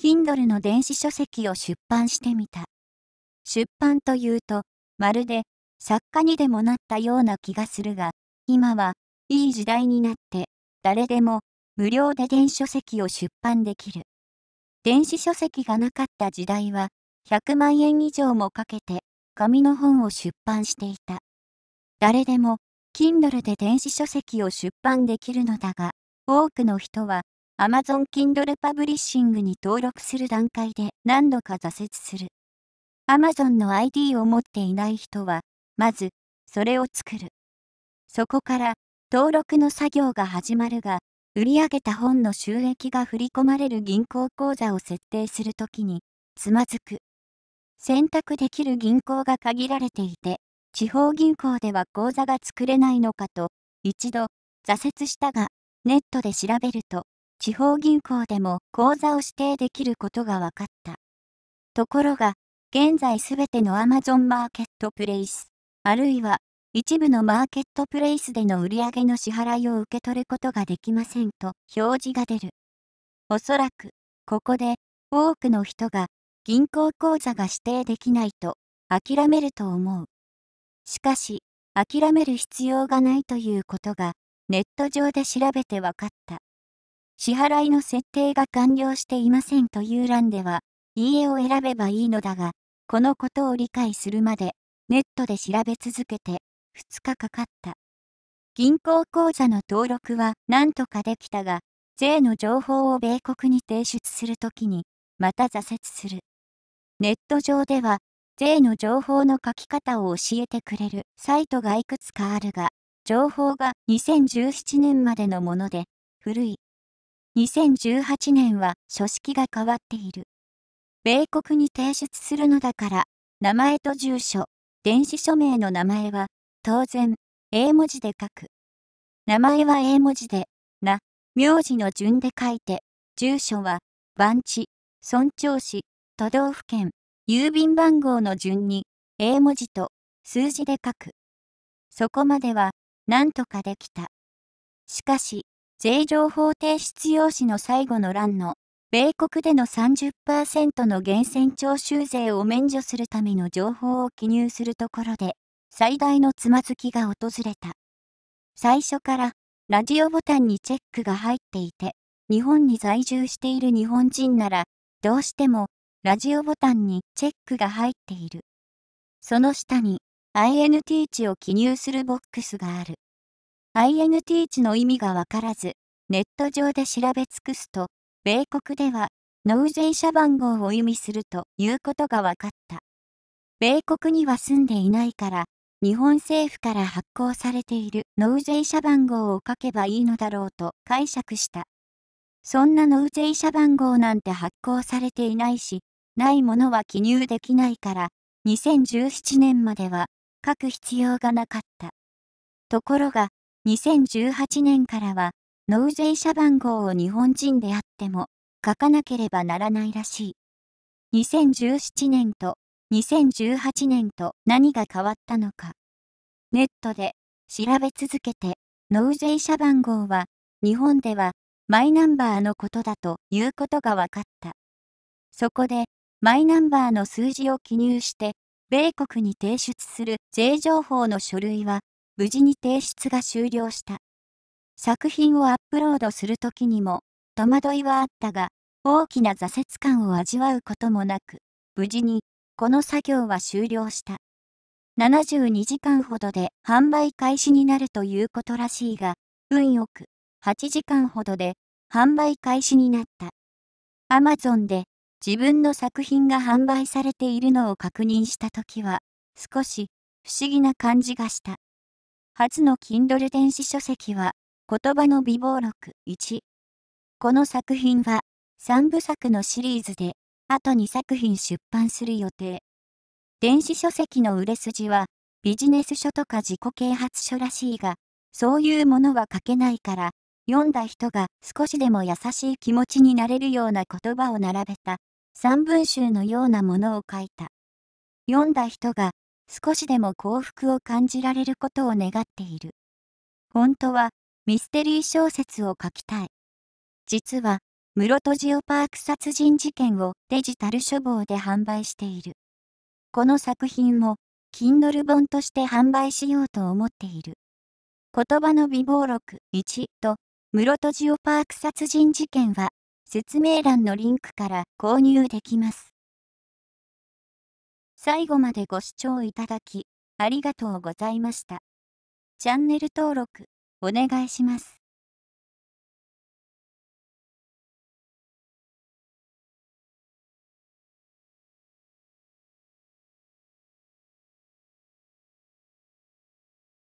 Kindle の電子書籍を出版してみた。出版というと、まるで作家にでもなったような気がするが、今はいい時代になって、誰でも無料で電子書籍を出版できる。電子書籍がなかった時代は、100万円以上もかけて紙の本を出版していた。誰でも Kindle で電子書籍を出版できるのだが、多くの人は Amazon Kindle パブリッシングに登録する段階で何度か挫折する。Amazon の ID を持っていない人は、まず、それを作る。そこから、登録の作業が始まるが、売り上げた本の収益が振り込まれる銀行口座を設定するときに、つまずく。選択できる銀行が限られていて、地方銀行では口座が作れないのかと、一度、挫折したが、ネットで調べると、地方銀行でも口座を指定できることが分かった。ところが、現在すべての Amazon マーケットプレイス、あるいは一部のマーケットプレイスでの売上の支払いを受け取ることができませんと表示が出る。おそらく、ここで多くの人が銀行口座が指定できないと諦めると思う。しかし、諦める必要がないということがネット上で調べて分かった。支払いの設定が完了していませんという欄では、いいえを選べばいいのだが、このことを理解するまで、ネットで調べ続けて、2日かかった。銀行口座の登録は何とかできたが、税の情報を米国に提出するときに、また挫折する。ネット上では、税の情報の書き方を教えてくれるサイトがいくつかあるが、情報が2017年までのもので、古い。2018年は書式が変わっている。米国に提出するのだから、名前と住所、電子署名の名前は、当然、英文字で書く。名前は英文字で、な、名字の順で書いて、住所は、番地、村長市、都道府県、郵便番号の順に、英文字と数字で書く。そこまでは、なんとかできた。しかし、税情法提出用紙の最後の欄の、米国での30%の源泉徴収税を免除するための情報を記入するところで、最大のつまずきが訪れた。最初から、ラジオボタンにチェックが入っていて、日本に在住している日本人なら、どうしても、ラジオボタンにチェックが入っている。その下に、INT 値を記入するボックスがある。INT 値の意味がわからず、ネット上で調べ尽くすと、米国では、納税者番号を意味するということが分かった。米国には住んでいないから、日本政府から発行されている納税者番号を書けばいいのだろうと解釈した。そんな納税者番号なんて発行されていないし、ないものは記入できないから、2017年までは書く必要がなかった。ところが、2018年からは、納税者番号を日本人であっても書かなければならないらしい。2017年と2018年と何が変わったのか。ネットで調べ続けて、納税者番号は日本ではマイナンバーのことだということが分かった。そこで、マイナンバーの数字を記入して、米国に提出する税情報の書類は、無事に提出が終了した。作品をアップロードする時にも、戸惑いはあったが、大きな挫折感を味わうこともなく、無事に、この作業は終了した。72時間ほどで販売開始になるということらしいが、運よく、8時間ほどで販売開始になった。Amazon で自分の作品が販売されているのを確認したときは、少し不思議な感じがした。初の Kindle 電子書籍は、言葉の美貌録1。この作品は、3部作のシリーズで、あと2作品出版する予定。電子書籍の売れ筋は、ビジネス書とか自己啓発書らしいが、そういうものは書けないから、読んだ人が少しでも優しい気持ちになれるような言葉を並べた、三文集のようなものを書いた。読んだ人が少しでも幸福を感じられることを願っている。本当はミステリー小説を書きたい。実は、室戸ジオパーク殺人事件をデジタル書房で販売している。この作品も、Kindle 本として販売しようと思っている。言葉の美貌録1と、室戸ジオパーク殺人事件は、説明欄のリンクから購入できます。最後までご視聴いただき、ありがとうございました。チャンネル登録、お願いします。